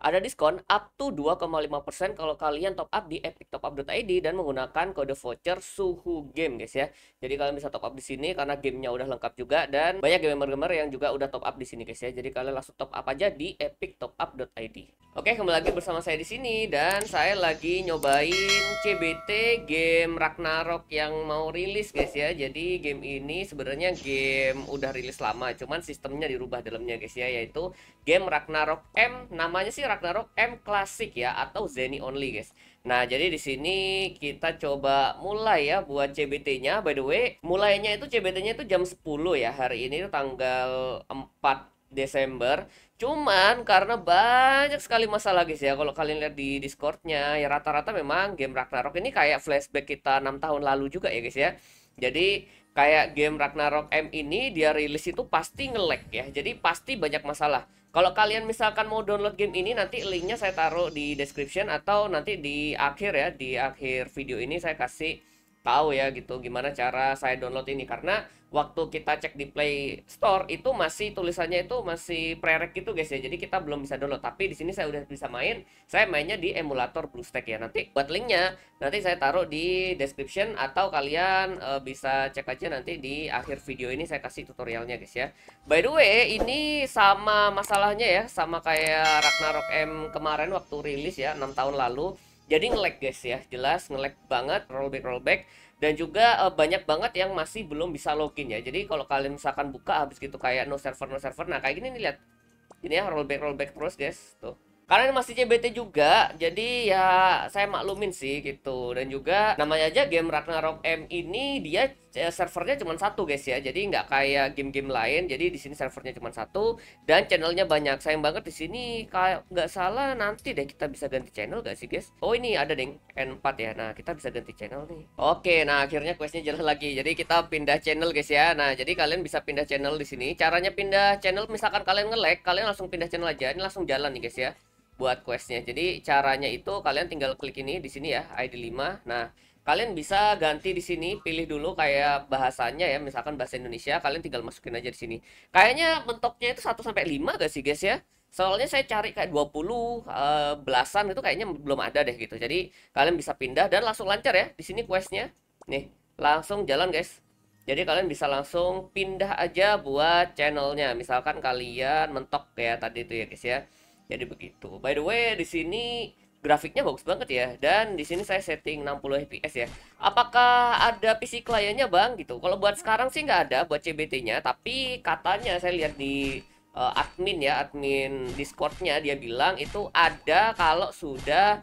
ada diskon up to 2,5% kalau kalian top up di epictopup.id dan menggunakan kode voucher suhu game guys ya. Jadi kalian bisa top up di sini karena gamenya udah lengkap juga dan banyak gamer-gamer yang juga udah top up di sini guys ya. Jadi kalian langsung top up aja di epictopup.id. Oke, kembali lagi bersama saya di sini dan saya lagi nyobain CBT game Ragnarok yang mau rilis guys ya. Jadi game ini sebenarnya game udah rilis lama, cuman sistemnya dirubah dalamnya guys ya yaitu game Ragnarok M namanya sih Ragnarok M klasik ya atau Zeni only guys. Nah, jadi di sini kita coba mulai ya buat CBT-nya. By the way, mulainya itu CBT-nya itu jam 10 ya. Hari ini itu tanggal 4 Desember. Cuman karena banyak sekali masalah guys ya. Kalau kalian lihat di Discord-nya, ya rata-rata memang game Ragnarok ini kayak flashback kita 6 tahun lalu juga ya guys ya. Jadi kayak game Ragnarok M ini dia rilis itu pasti ngelek ya. Jadi pasti banyak masalah kalau kalian misalkan mau download game ini nanti linknya saya taruh di description atau nanti di akhir ya di akhir video ini saya kasih tahu ya gitu gimana cara saya download ini karena waktu kita cek di Play Store itu masih tulisannya itu masih prerek gitu guys ya. Jadi kita belum bisa download. Tapi di sini saya udah bisa main. Saya mainnya di emulator BlueStack ya. Nanti buat linknya nanti saya taruh di description atau kalian e, bisa cek aja nanti di akhir video ini saya kasih tutorialnya guys ya. By the way, ini sama masalahnya ya, sama kayak Ragnarok M kemarin waktu rilis ya 6 tahun lalu. Jadi nge-lag guys ya, jelas nge-lag banget rollback rollback dan juga uh, banyak banget yang masih belum bisa login ya jadi kalau kalian misalkan buka habis gitu kayak no server no server nah kayak gini nih lihat ini ya rollback rollback terus guys tuh karena ini masih CBT juga jadi ya saya maklumin sih gitu dan juga namanya aja game Ragnarok M ini dia Ya, servernya cuma satu guys ya jadi nggak kayak game-game lain jadi di sini servernya cuma satu dan channelnya banyak sayang banget di sini kayak nggak salah nanti deh kita bisa ganti channel gak sih guys oh ini ada deng N4 ya nah kita bisa ganti channel nih oke nah akhirnya questnya jalan lagi jadi kita pindah channel guys ya nah jadi kalian bisa pindah channel di sini caranya pindah channel misalkan kalian nge-lag kalian langsung pindah channel aja ini langsung jalan nih guys ya buat questnya jadi caranya itu kalian tinggal klik ini di sini ya ID 5 nah kalian bisa ganti di sini pilih dulu kayak bahasanya ya misalkan bahasa Indonesia kalian tinggal masukin aja di sini kayaknya mentoknya itu 1 sampai 5 gak sih guys ya soalnya saya cari kayak 20 uh, eh, belasan itu kayaknya belum ada deh gitu jadi kalian bisa pindah dan langsung lancar ya di sini questnya nih langsung jalan guys jadi kalian bisa langsung pindah aja buat channelnya misalkan kalian mentok kayak tadi itu ya guys ya jadi begitu by the way di sini grafiknya bagus banget ya dan di sini saya setting 60 fps ya apakah ada PC kliennya bang gitu kalau buat sekarang sih nggak ada buat CBT nya tapi katanya saya lihat di uh, admin ya admin Discord-nya dia bilang itu ada kalau sudah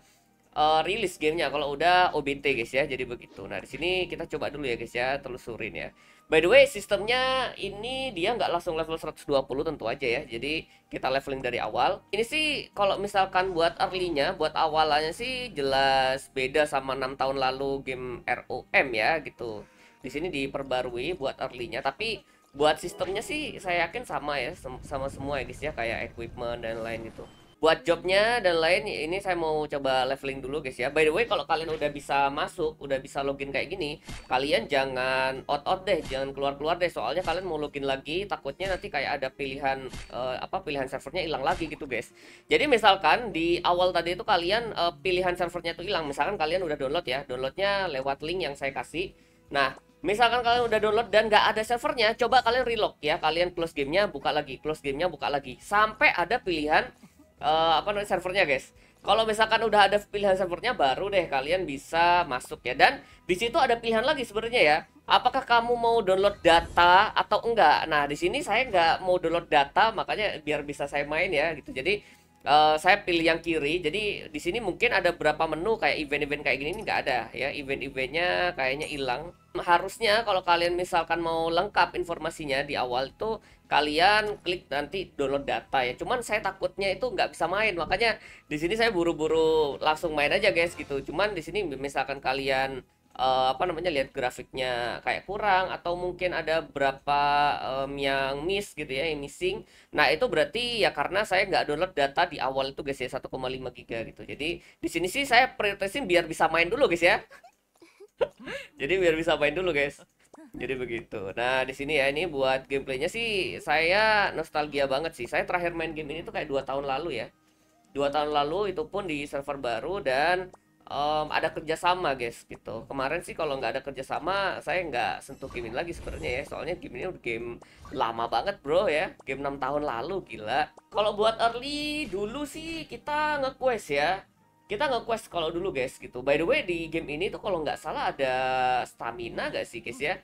uh, rilis gamenya kalau udah OBT guys ya jadi begitu nah di sini kita coba dulu ya guys ya telusurin ya By the way, sistemnya ini dia nggak langsung level 120 tentu aja ya. Jadi kita leveling dari awal. Ini sih kalau misalkan buat early-nya, buat awalannya sih jelas beda sama 6 tahun lalu game ROM ya gitu. Di sini diperbarui buat early-nya, tapi buat sistemnya sih saya yakin sama ya sama semua ya guys ya kayak equipment dan lain gitu buat jobnya dan lain ya ini saya mau coba leveling dulu guys ya by the way kalau kalian udah bisa masuk udah bisa login kayak gini kalian jangan out out deh jangan keluar keluar deh soalnya kalian mau login lagi takutnya nanti kayak ada pilihan uh, apa pilihan servernya hilang lagi gitu guys jadi misalkan di awal tadi itu kalian uh, pilihan servernya itu hilang misalkan kalian udah download ya downloadnya lewat link yang saya kasih nah Misalkan kalian udah download dan nggak ada servernya, coba kalian relog ya. Kalian close gamenya, buka lagi, close gamenya, buka lagi. Sampai ada pilihan uh, apa namanya servernya guys. Kalau misalkan udah ada pilihan servernya baru deh kalian bisa masuk ya dan di situ ada pilihan lagi sebenarnya ya. Apakah kamu mau download data atau enggak? Nah, di sini saya nggak mau download data makanya biar bisa saya main ya gitu. Jadi Uh, saya pilih yang kiri. Jadi di sini mungkin ada berapa menu kayak event-event kayak gini ini nggak ada ya. Event-eventnya kayaknya hilang. Harusnya kalau kalian misalkan mau lengkap informasinya di awal itu kalian klik nanti download data ya. Cuman saya takutnya itu nggak bisa main. Makanya di sini saya buru-buru langsung main aja guys gitu. Cuman di sini misalkan kalian uh, apa namanya lihat grafiknya kayak kurang atau mungkin ada berapa um, yang miss gitu ya yang missing nah itu berarti ya karena saya nggak download data di awal itu guys ya 1,5 giga gitu jadi di sini sih saya prioritasin biar bisa main dulu guys ya jadi biar bisa main dulu guys jadi begitu nah di sini ya ini buat gameplaynya sih saya nostalgia banget sih saya terakhir main game ini tuh kayak dua tahun lalu ya dua tahun lalu itu pun di server baru dan um, ada kerjasama guys gitu kemarin sih kalau nggak ada kerjasama saya nggak sentuh game ini lagi sebenarnya ya soalnya game ini udah game lama banget bro ya game 6 tahun lalu gila kalau buat early dulu sih kita ngequest ya kita ngequest kalau dulu guys gitu by the way di game ini tuh kalau nggak salah ada stamina gak sih guys ya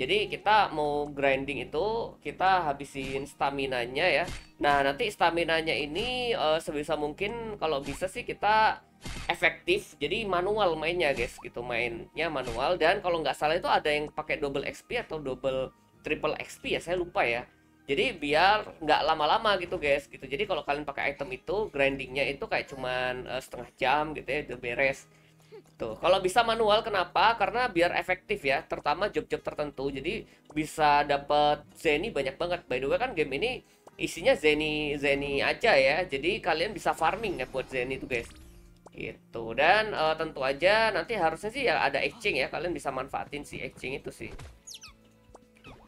jadi kita mau grinding itu kita habisin staminanya ya. Nah nanti staminanya ini uh, sebisa mungkin kalau bisa sih kita efektif jadi manual mainnya guys gitu mainnya manual dan kalau nggak salah itu ada yang pakai double XP atau double triple XP ya saya lupa ya jadi biar nggak lama-lama gitu guys gitu jadi kalau kalian pakai item itu grindingnya itu kayak cuman uh, setengah jam gitu ya udah beres Tuh, kalau bisa manual kenapa? Karena biar efektif ya, terutama job-job tertentu. Jadi bisa dapat zeni banyak banget. By the way kan game ini isinya zeni zeni aja ya. Jadi kalian bisa farming ya buat zeni itu, guys. Gitu. Dan uh, tentu aja nanti harusnya sih ya ada exchange ya. Kalian bisa manfaatin si exchange itu sih.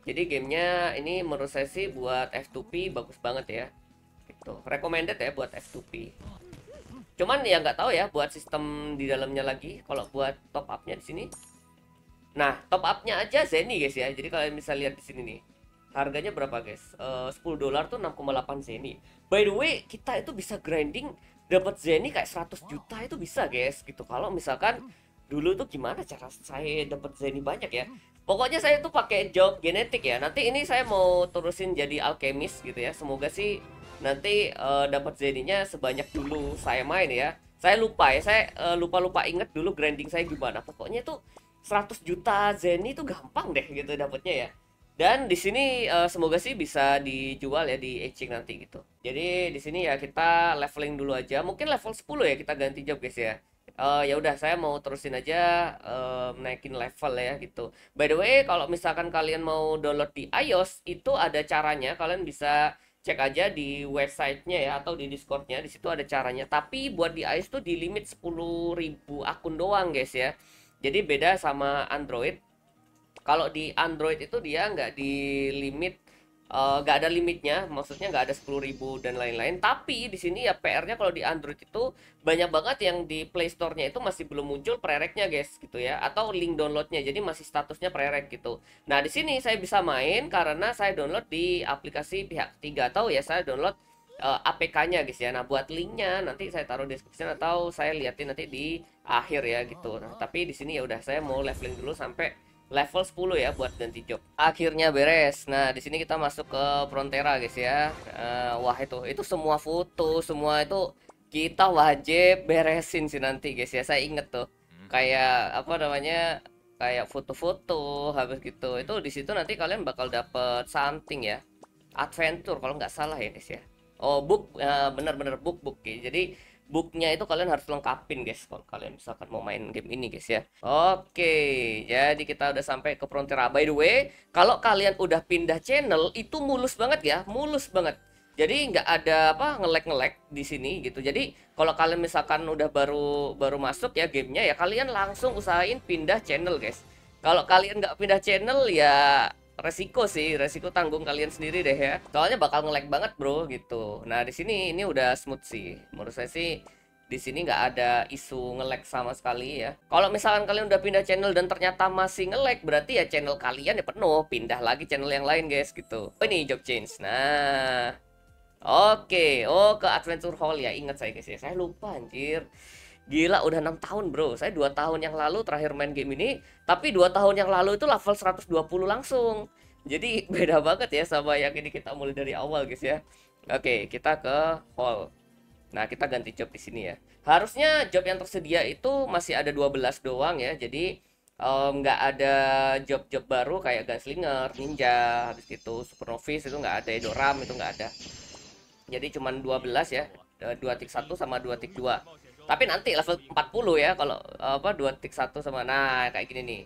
Jadi gamenya ini menurut saya sih buat F2P bagus banget ya. Gitu. Recommended ya buat F2P cuman ya nggak tahu ya buat sistem di dalamnya lagi kalau buat top upnya di sini nah top upnya aja Zeni guys ya jadi kalian bisa lihat di sini nih harganya berapa guys eh, uh, 10 dolar tuh 6,8 Zeni by the way kita itu bisa grinding dapat Zeni kayak 100 juta itu bisa guys gitu kalau misalkan dulu tuh gimana cara saya dapat zeni banyak ya pokoknya saya tuh pakai job genetik ya nanti ini saya mau terusin jadi alkemis gitu ya semoga sih nanti uh, eh, dapat zeninya sebanyak dulu saya main ya saya lupa ya saya uh, eh, lupa lupa inget dulu grinding saya gimana pokoknya tuh 100 juta zeni tuh gampang deh gitu dapatnya ya dan di sini uh, semoga sih bisa dijual ya di etching nanti gitu jadi di sini ya kita leveling dulu aja mungkin level 10 ya kita ganti job guys ya uh, ya udah saya mau terusin aja uh, naikin level ya gitu. By the way, kalau misalkan kalian mau download di iOS itu ada caranya, kalian bisa cek aja di websitenya ya atau di Discordnya di situ ada caranya. Tapi buat di iOS tuh di limit 10.000 akun doang guys ya. Jadi beda sama Android. Kalau di Android itu dia nggak di limit Eh, nggak uh, ada limitnya, maksudnya nggak ada 10.000 dan lain-lain. Tapi di sini ya PR-nya kalau di Android itu banyak banget yang di Play Store-nya itu masih belum muncul prereknya guys gitu ya atau link downloadnya jadi masih statusnya prerek gitu. Nah di sini saya bisa main karena saya download di aplikasi pihak ketiga atau ya saya download uh, eh, APK-nya guys ya. Nah buat linknya nanti saya taruh di description atau saya liatin nanti di akhir ya gitu. Nah tapi di sini ya udah saya mau leveling dulu sampai level 10 ya buat ganti job. Akhirnya beres. Nah, di sini kita masuk ke Frontera guys ya. Uh, wah itu itu semua foto, semua itu kita wajib beresin sih nanti guys ya. Saya inget tuh. Hmm. Kayak apa namanya? kayak foto-foto habis gitu. Hmm. Itu di situ nanti kalian bakal dapet something ya. Adventure kalau nggak salah ya guys ya. Oh, book uh, bener-bener book book. Ya. Jadi booknya itu kalian harus lengkapin guys kalau kalian misalkan mau main game ini guys ya oke jadi kita udah sampai ke Frontera by the way kalau kalian udah pindah channel itu mulus banget ya mulus banget jadi nggak ada apa ngelek ngelek di sini gitu jadi kalau kalian misalkan udah baru baru masuk ya gamenya ya kalian langsung usahain pindah channel guys kalau kalian nggak pindah channel ya resiko sih, resiko tanggung kalian sendiri deh ya. Soalnya bakal ngelag banget bro gitu. Nah di sini ini udah smooth sih. Menurut saya sih di sini nggak ada isu ngelek sama sekali ya. Kalau misalkan kalian udah pindah channel dan ternyata masih ngelek, berarti ya channel kalian ya penuh. Pindah lagi channel yang lain guys gitu. Oh, ini job change. Nah, oke. Okay. Oh ke Adventure Hall ya. Ingat saya guys ya. Saya lupa anjir. Gila udah enam tahun bro Saya dua tahun yang lalu terakhir main game ini Tapi dua tahun yang lalu itu level 120 langsung Jadi beda banget ya sama yang ini kita mulai dari awal guys ya Oke kita ke hall Nah kita ganti job di sini ya Harusnya job yang tersedia itu masih ada 12 doang ya Jadi nggak um, ada job-job baru kayak gunslinger, ninja, habis itu novice itu nggak ada, edoram itu nggak ada. Jadi cuman 12 ya, 2 tik 1 sama 2 tik 2 tapi nanti level 40 ya kalau apa dua tik satu sama nah kayak gini nih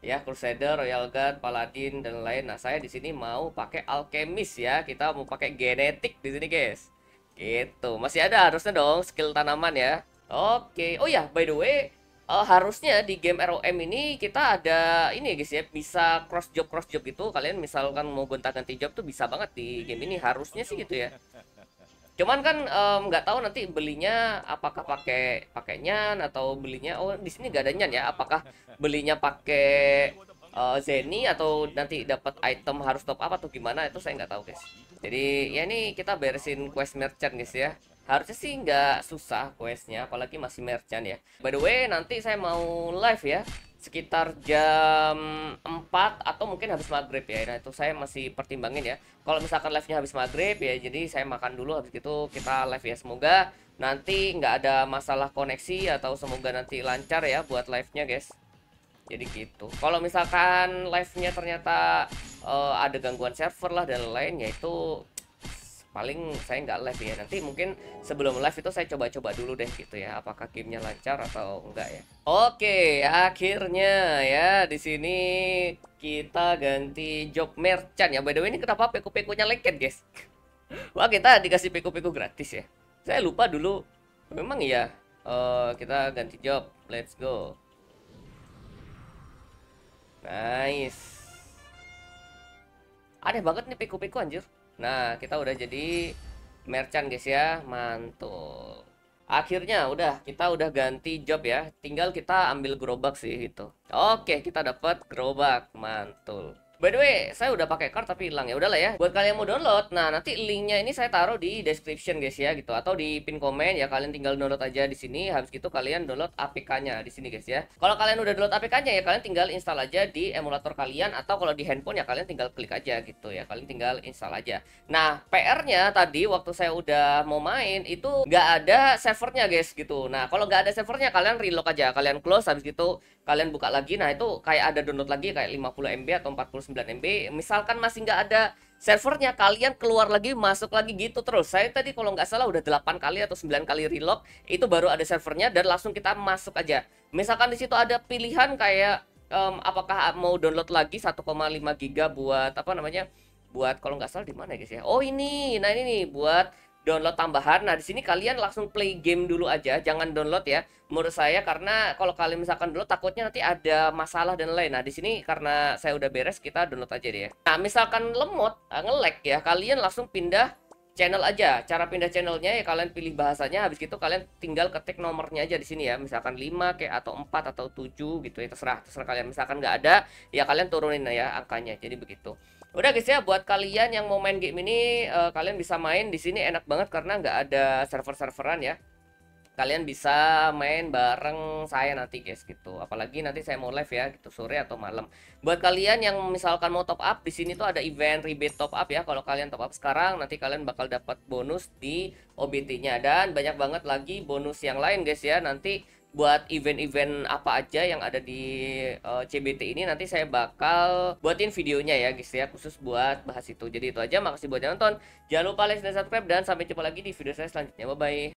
ya Crusader, Royal Guard, Paladin dan lain. Nah saya di sini mau pakai Alchemist ya, kita mau pakai genetik di sini guys. Gitu, masih ada harusnya dong skill tanaman ya. Oke, oh ya by the way uh, harusnya di game ROM ini kita ada ini guys ya bisa cross job cross job gitu. Kalian misalkan mau gonta-ganti job tuh bisa banget di game ini harusnya sih gitu ya. Cuman kan nggak um, tahu nanti belinya apakah pakai pakai atau belinya oh di sini nggak ada nyan ya. Apakah belinya pakai uh, eh, Zeni atau nanti dapat item harus top apa atau gimana itu saya nggak tahu guys. Jadi ya ini kita beresin quest merchant guys ya. Harusnya sih nggak susah questnya apalagi masih merchant ya. By the way nanti saya mau live ya sekitar jam 4 atau mungkin habis maghrib ya nah itu saya masih pertimbangin ya kalau misalkan live nya habis maghrib ya jadi saya makan dulu habis itu kita live ya semoga nanti nggak ada masalah koneksi atau semoga nanti lancar ya buat live nya guys jadi gitu kalau misalkan live nya ternyata uh, ada gangguan server lah dan lain-lain ya itu paling saya nggak live ya nanti mungkin sebelum live itu saya coba-coba dulu deh gitu ya apakah gamenya lancar atau enggak ya oke akhirnya ya di sini kita ganti job merchant ya by the way ini kenapa peku-pekunya lengket guys wah kita dikasih peku-peku gratis ya saya lupa dulu memang ya uh, kita ganti job let's go nice Aneh banget nih piku-piku anjir. Nah, kita udah jadi merchant guys ya. Mantul. Akhirnya udah, kita udah ganti job ya. Tinggal kita ambil gerobak sih itu. Oke, kita dapat gerobak. Mantul. By the way, saya udah pakai card tapi hilang ya. Udahlah ya. Buat kalian yang mau download, nah nanti linknya ini saya taruh di description guys ya gitu atau di pin komen ya kalian tinggal download aja di sini. Habis itu kalian download APK-nya di sini guys ya. Kalau kalian udah download APK-nya ya kalian tinggal install aja di emulator kalian atau kalau di handphone ya kalian tinggal klik aja gitu ya. Kalian tinggal install aja. Nah, PR-nya tadi waktu saya udah mau main itu nggak ada servernya guys gitu. Nah, kalau nggak ada servernya kalian reload aja. Kalian close habis itu kalian buka lagi nah itu kayak ada download lagi kayak 50 MB atau 49 MB misalkan masih nggak ada servernya kalian keluar lagi masuk lagi gitu terus saya tadi kalau nggak salah udah 8 kali atau 9 kali reload itu baru ada servernya dan langsung kita masuk aja misalkan di situ ada pilihan kayak um, apakah mau download lagi 1,5 giga buat apa namanya buat kalau nggak salah di mana ya guys ya oh ini nah ini nih buat download tambahan. Nah, di sini kalian langsung play game dulu aja, jangan download ya. Menurut saya karena kalau kalian misalkan download takutnya nanti ada masalah dan lain. Nah, di sini karena saya udah beres, kita download aja deh ya. Nah, misalkan lemot, eh, ngelag ya, kalian langsung pindah channel aja. Cara pindah channelnya ya kalian pilih bahasanya habis itu kalian tinggal ketik nomornya aja di sini ya. Misalkan 5 kayak atau 4 atau 7 gitu ya terserah. Terserah kalian misalkan nggak ada ya kalian turunin ya angkanya. Jadi begitu udah guys ya buat kalian yang mau main game ini uh, kalian bisa main di sini enak banget karena nggak ada server-serveran ya kalian bisa main bareng saya nanti guys gitu apalagi nanti saya mau live ya gitu sore atau malam buat kalian yang misalkan mau top up di sini tuh ada event rebate top up ya kalau kalian top up sekarang nanti kalian bakal dapat bonus di OBT-nya dan banyak banget lagi bonus yang lain guys ya nanti buat event-event apa aja yang ada di uh, eh, CBT ini nanti saya bakal buatin videonya ya guys ya khusus buat bahas itu. Jadi itu aja makasih buat yang nonton. Jangan lupa like dan subscribe dan sampai jumpa lagi di video saya selanjutnya. Bye bye.